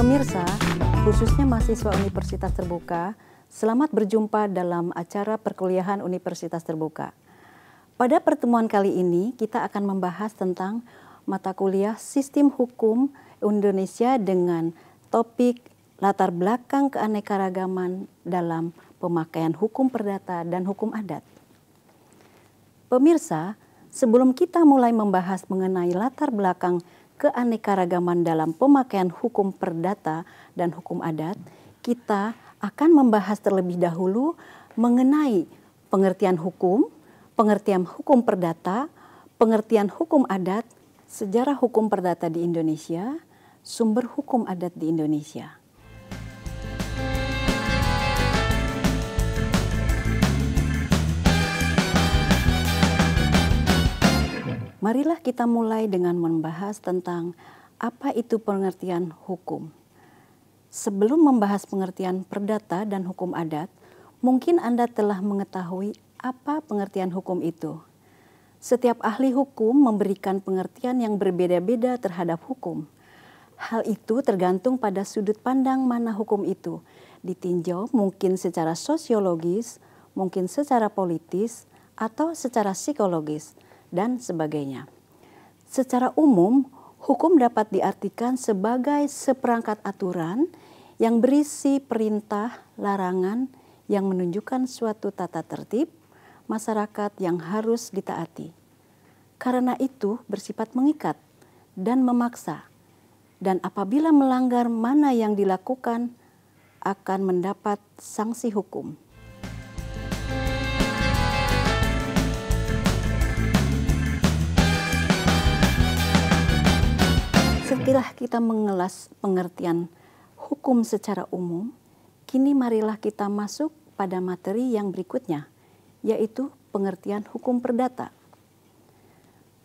Pemirsa, khususnya mahasiswa Universitas Terbuka, selamat berjumpa dalam acara perkuliahan Universitas Terbuka. Pada pertemuan kali ini, kita akan membahas tentang mata kuliah Sistem Hukum Indonesia dengan topik latar belakang keanekaragaman dalam pemakaian hukum perdata dan hukum adat. Pemirsa, sebelum kita mulai membahas mengenai latar belakang keanekaragaman dalam pemakaian hukum perdata dan hukum adat, kita akan membahas terlebih dahulu mengenai pengertian hukum, pengertian hukum perdata, pengertian hukum adat, sejarah hukum perdata di Indonesia, sumber hukum adat di Indonesia. Marilah kita mulai dengan membahas tentang apa itu pengertian hukum. Sebelum membahas pengertian perdata dan hukum adat, mungkin Anda telah mengetahui apa pengertian hukum itu. Setiap ahli hukum memberikan pengertian yang berbeda-beda terhadap hukum. Hal itu tergantung pada sudut pandang mana hukum itu ditinjau, mungkin secara sosiologis, mungkin secara politis, atau secara psikologis dan sebagainya. Secara umum, hukum dapat diartikan sebagai seperangkat aturan yang berisi perintah, larangan yang menunjukkan suatu tata tertib masyarakat yang harus ditaati. Karena itu bersifat mengikat dan memaksa. Dan apabila melanggar mana yang dilakukan akan mendapat sanksi hukum. Marilah kita mengelas pengertian hukum secara umum. Kini marilah kita masuk pada materi yang berikutnya, yaitu pengertian hukum perdata.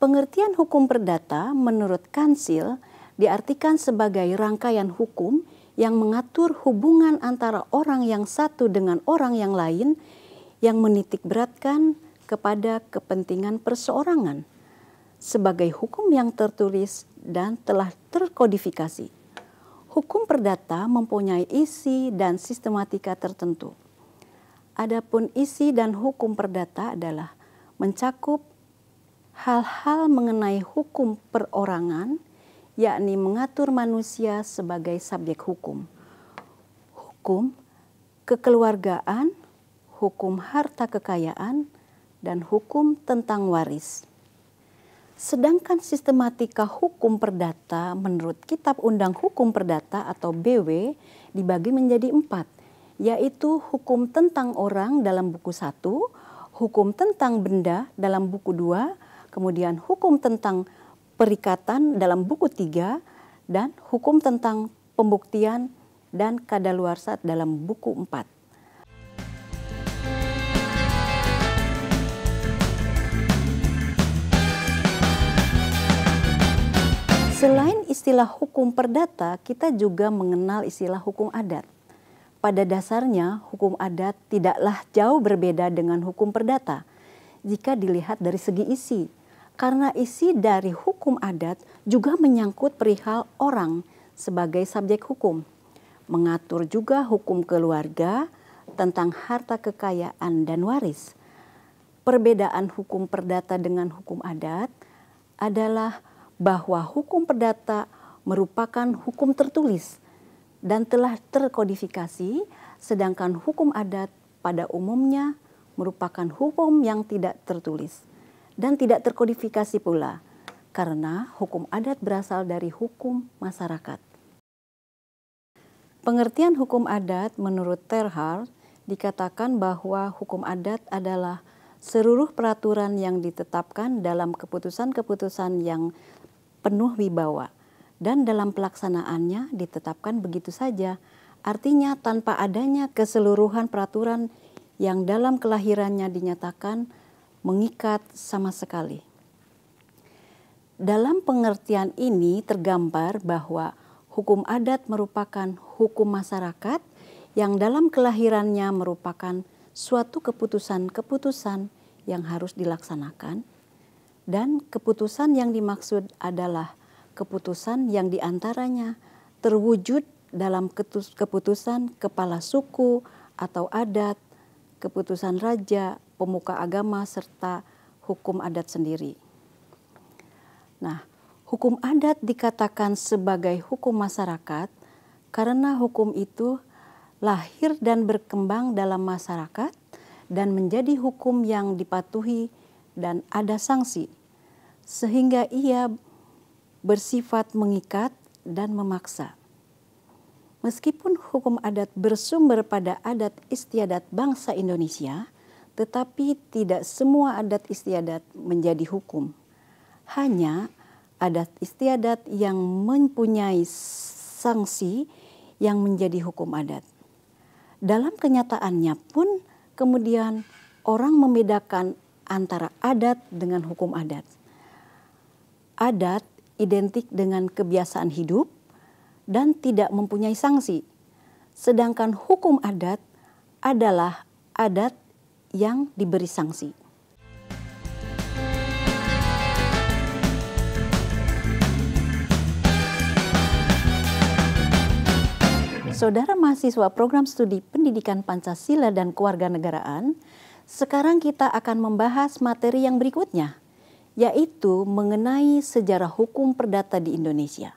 Pengertian hukum perdata menurut Kansil diartikan sebagai rangkaian hukum yang mengatur hubungan antara orang yang satu dengan orang yang lain yang menitikberatkan kepada kepentingan perseorangan. Sebagai hukum yang tertulis, dan telah terkodifikasi. Hukum perdata mempunyai isi dan sistematika tertentu. Adapun isi dan hukum perdata adalah mencakup hal-hal mengenai hukum perorangan, yakni mengatur manusia sebagai subjek hukum. Hukum kekeluargaan, hukum harta kekayaan, dan hukum tentang waris. Sedangkan sistematika hukum perdata menurut Kitab Undang Hukum Perdata atau BW dibagi menjadi empat, yaitu hukum tentang orang dalam buku satu, hukum tentang benda dalam buku dua, kemudian hukum tentang perikatan dalam buku tiga, dan hukum tentang pembuktian dan kadaluarsa dalam buku empat. Selain istilah hukum perdata, kita juga mengenal istilah hukum adat. Pada dasarnya, hukum adat tidaklah jauh berbeda dengan hukum perdata jika dilihat dari segi isi. Karena isi dari hukum adat juga menyangkut perihal orang sebagai subjek hukum. Mengatur juga hukum keluarga tentang harta kekayaan dan waris. Perbedaan hukum perdata dengan hukum adat adalah bahwa hukum perdata merupakan hukum tertulis dan telah terkodifikasi, sedangkan hukum adat pada umumnya merupakan hukum yang tidak tertulis dan tidak terkodifikasi pula, karena hukum adat berasal dari hukum masyarakat. Pengertian hukum adat menurut Terhar dikatakan bahwa hukum adat adalah seluruh peraturan yang ditetapkan dalam keputusan-keputusan yang penuh wibawa dan dalam pelaksanaannya ditetapkan begitu saja. Artinya tanpa adanya keseluruhan peraturan yang dalam kelahirannya dinyatakan mengikat sama sekali. Dalam pengertian ini tergambar bahwa hukum adat merupakan hukum masyarakat yang dalam kelahirannya merupakan suatu keputusan-keputusan yang harus dilaksanakan dan keputusan yang dimaksud adalah keputusan yang diantaranya terwujud dalam keputusan kepala suku atau adat, keputusan raja, pemuka agama, serta hukum adat sendiri. Nah, hukum adat dikatakan sebagai hukum masyarakat karena hukum itu lahir dan berkembang dalam masyarakat dan menjadi hukum yang dipatuhi dan ada sanksi, sehingga ia bersifat mengikat dan memaksa. Meskipun hukum adat bersumber pada adat istiadat bangsa Indonesia, tetapi tidak semua adat istiadat menjadi hukum. Hanya adat istiadat yang mempunyai sanksi yang menjadi hukum adat dalam kenyataannya pun kemudian orang membedakan antara adat dengan hukum adat. Adat identik dengan kebiasaan hidup dan tidak mempunyai sanksi. Sedangkan hukum adat adalah adat yang diberi sanksi. Saudara mahasiswa program studi pendidikan Pancasila dan kewarganegaraan, sekarang kita akan membahas materi yang berikutnya, yaitu mengenai sejarah hukum perdata di Indonesia.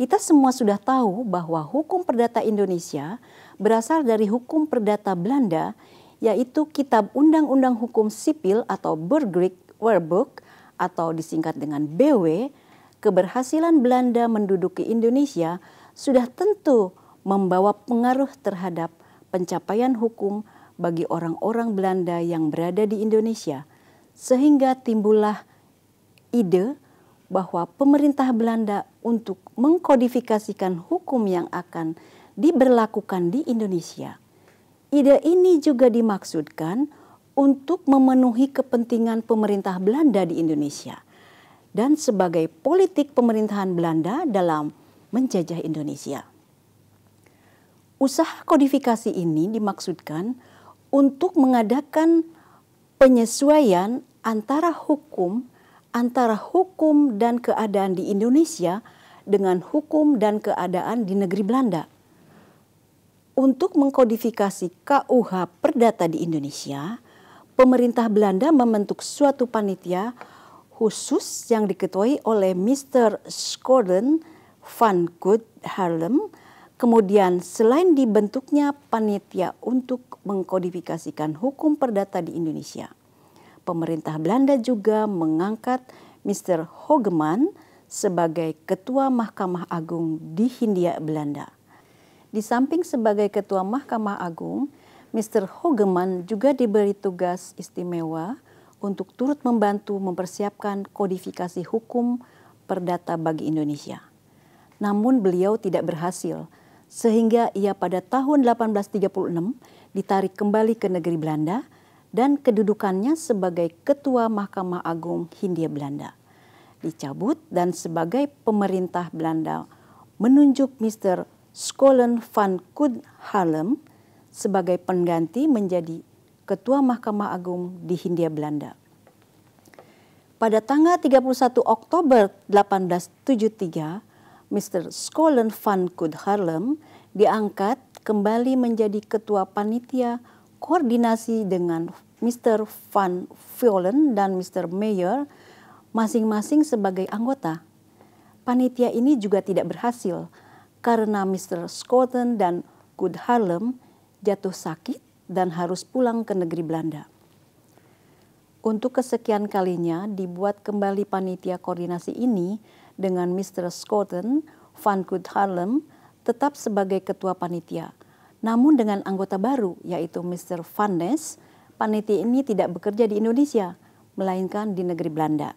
Kita semua sudah tahu bahwa hukum perdata Indonesia berasal dari hukum perdata Belanda, yaitu Kitab Undang-Undang Hukum Sipil atau Burgrik Werbook atau disingkat dengan BW, keberhasilan Belanda menduduki Indonesia sudah tentu membawa pengaruh terhadap pencapaian hukum bagi orang-orang Belanda yang berada di Indonesia, sehingga timbullah ide bahwa pemerintah Belanda untuk mengkodifikasikan hukum yang akan diberlakukan di Indonesia. Ide ini juga dimaksudkan untuk memenuhi kepentingan pemerintah Belanda di Indonesia dan sebagai politik pemerintahan Belanda dalam menjajah Indonesia. Usaha kodifikasi ini dimaksudkan untuk mengadakan penyesuaian antara hukum antara hukum dan keadaan di Indonesia dengan hukum dan keadaan di negeri Belanda. Untuk mengkodifikasi KUH perdata di Indonesia, pemerintah Belanda membentuk suatu panitia khusus yang diketuai oleh Mr. Skorden, Van Good Harlem. Kemudian selain dibentuknya panitia untuk mengkodifikasikan hukum perdata di Indonesia, pemerintah Belanda juga mengangkat Mr. Hogeman sebagai Ketua Mahkamah Agung di Hindia Belanda. Di samping sebagai Ketua Mahkamah Agung, Mr. Hogeman juga diberi tugas istimewa untuk turut membantu mempersiapkan kodifikasi hukum perdata bagi Indonesia namun beliau tidak berhasil. Sehingga ia pada tahun 1836 ditarik kembali ke negeri Belanda dan kedudukannya sebagai Ketua Mahkamah Agung Hindia Belanda dicabut dan sebagai pemerintah Belanda menunjuk Mr. Skolen van Kudhalem sebagai pengganti menjadi Ketua Mahkamah Agung di Hindia Belanda. Pada tanggal 31 Oktober 1873, Mr. Skolen van Kudharlem diangkat kembali menjadi ketua panitia koordinasi dengan Mr. Van Violen dan Mr. Mayer masing-masing sebagai anggota. Panitia ini juga tidak berhasil karena Mr. Skolen dan Good Harlem jatuh sakit dan harus pulang ke negeri Belanda. Untuk kesekian kalinya dibuat kembali panitia koordinasi ini dengan Mr. Scotten, Van Good Harlem, tetap sebagai ketua panitia. Namun dengan anggota baru, yaitu Mr. Van Ness, panitia ini tidak bekerja di Indonesia, melainkan di negeri Belanda.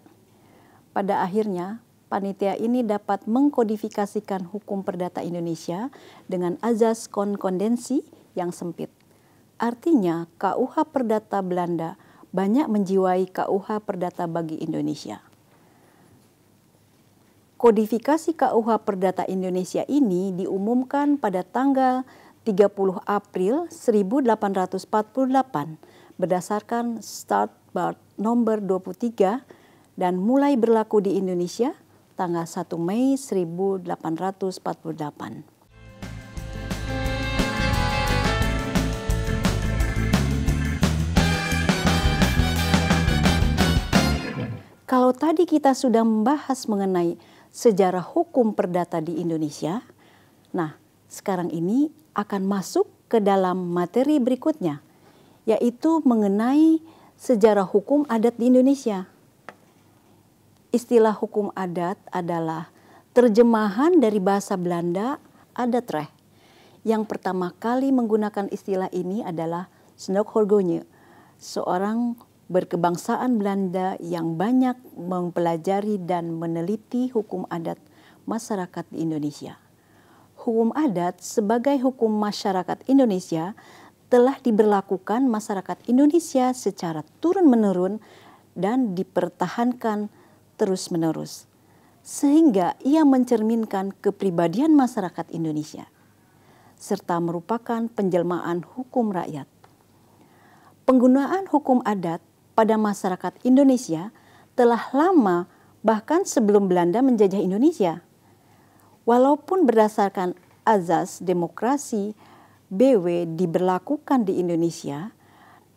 Pada akhirnya, panitia ini dapat mengkodifikasikan hukum perdata Indonesia dengan azas konkondensi yang sempit. Artinya, KUH Perdata Belanda banyak menjiwai KUH Perdata bagi Indonesia. Kodifikasi KUH Perdata Indonesia ini diumumkan pada tanggal 30 April 1848 berdasarkan Start Bar nomor 23 dan mulai berlaku di Indonesia tanggal 1 Mei 1848. Kalau tadi kita sudah membahas mengenai sejarah hukum perdata di Indonesia. Nah, sekarang ini akan masuk ke dalam materi berikutnya, yaitu mengenai sejarah hukum adat di Indonesia. Istilah hukum adat adalah terjemahan dari bahasa Belanda adat Yang pertama kali menggunakan istilah ini adalah Snook Horgonje, seorang berkebangsaan Belanda yang banyak mempelajari dan meneliti hukum adat masyarakat di Indonesia. Hukum adat sebagai hukum masyarakat Indonesia telah diberlakukan masyarakat Indonesia secara turun-menurun dan dipertahankan terus-menerus, sehingga ia mencerminkan kepribadian masyarakat Indonesia serta merupakan penjelmaan hukum rakyat. Penggunaan hukum adat pada masyarakat Indonesia telah lama bahkan sebelum Belanda menjajah Indonesia. Walaupun berdasarkan azas demokrasi BW diberlakukan di Indonesia,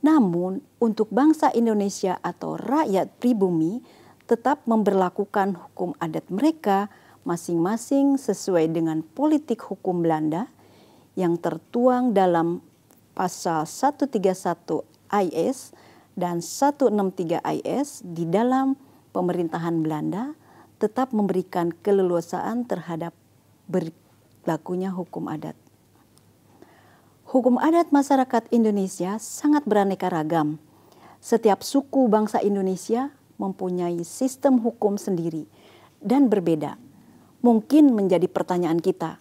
namun untuk bangsa Indonesia atau rakyat pribumi tetap memberlakukan hukum adat mereka masing-masing sesuai dengan politik hukum Belanda yang tertuang dalam pasal 131 IS dan 163 IS di dalam pemerintahan Belanda tetap memberikan keleluasaan terhadap berlakunya hukum adat. Hukum adat masyarakat Indonesia sangat beraneka ragam. Setiap suku bangsa Indonesia mempunyai sistem hukum sendiri dan berbeda. Mungkin menjadi pertanyaan kita,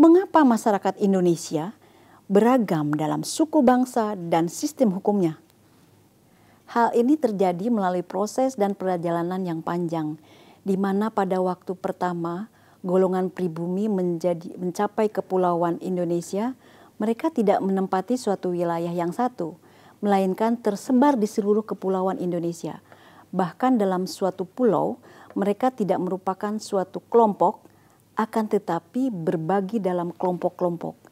mengapa masyarakat Indonesia beragam dalam suku bangsa dan sistem hukumnya? Hal ini terjadi melalui proses dan perjalanan yang panjang, di mana pada waktu pertama golongan pribumi menjadi, mencapai kepulauan Indonesia, mereka tidak menempati suatu wilayah yang satu, melainkan tersebar di seluruh kepulauan Indonesia. Bahkan dalam suatu pulau, mereka tidak merupakan suatu kelompok, akan tetapi berbagi dalam kelompok-kelompok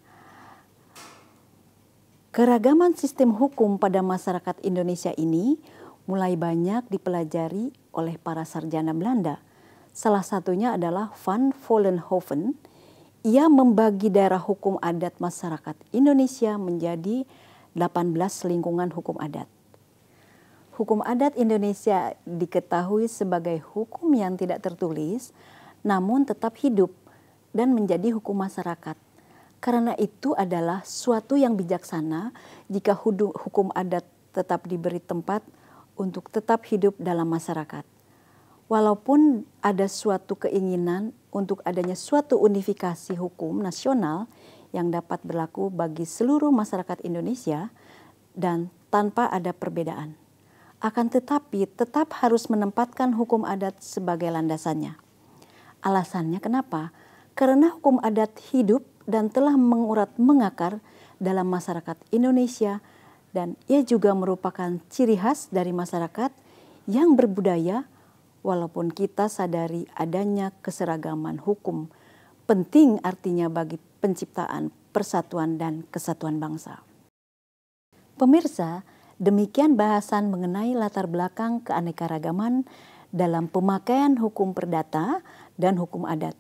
Keragaman sistem hukum pada masyarakat Indonesia ini mulai banyak dipelajari oleh para sarjana Belanda. Salah satunya adalah Van Vollenhoven. Ia membagi daerah hukum adat masyarakat Indonesia menjadi 18 lingkungan hukum adat. Hukum adat Indonesia diketahui sebagai hukum yang tidak tertulis namun tetap hidup dan menjadi hukum masyarakat karena itu adalah suatu yang bijaksana jika hukum adat tetap diberi tempat untuk tetap hidup dalam masyarakat. Walaupun ada suatu keinginan untuk adanya suatu unifikasi hukum nasional yang dapat berlaku bagi seluruh masyarakat Indonesia dan tanpa ada perbedaan. Akan tetapi tetap harus menempatkan hukum adat sebagai landasannya. Alasannya kenapa? Karena hukum adat hidup dan telah mengurat mengakar dalam masyarakat Indonesia dan ia juga merupakan ciri khas dari masyarakat yang berbudaya walaupun kita sadari adanya keseragaman hukum. Penting artinya bagi penciptaan persatuan dan kesatuan bangsa. Pemirsa, demikian bahasan mengenai latar belakang keanekaragaman dalam pemakaian hukum perdata dan hukum adat.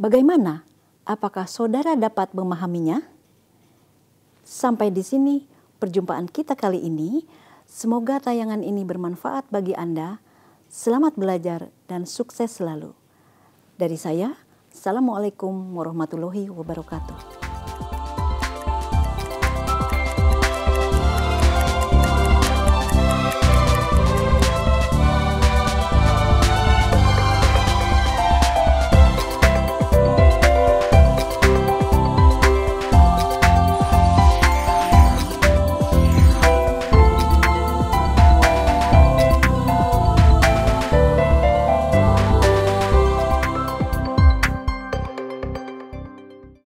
Bagaimana Apakah saudara dapat memahaminya? Sampai di sini perjumpaan kita kali ini. Semoga tayangan ini bermanfaat bagi Anda. Selamat belajar dan sukses selalu. Dari saya, Assalamualaikum warahmatullahi wabarakatuh.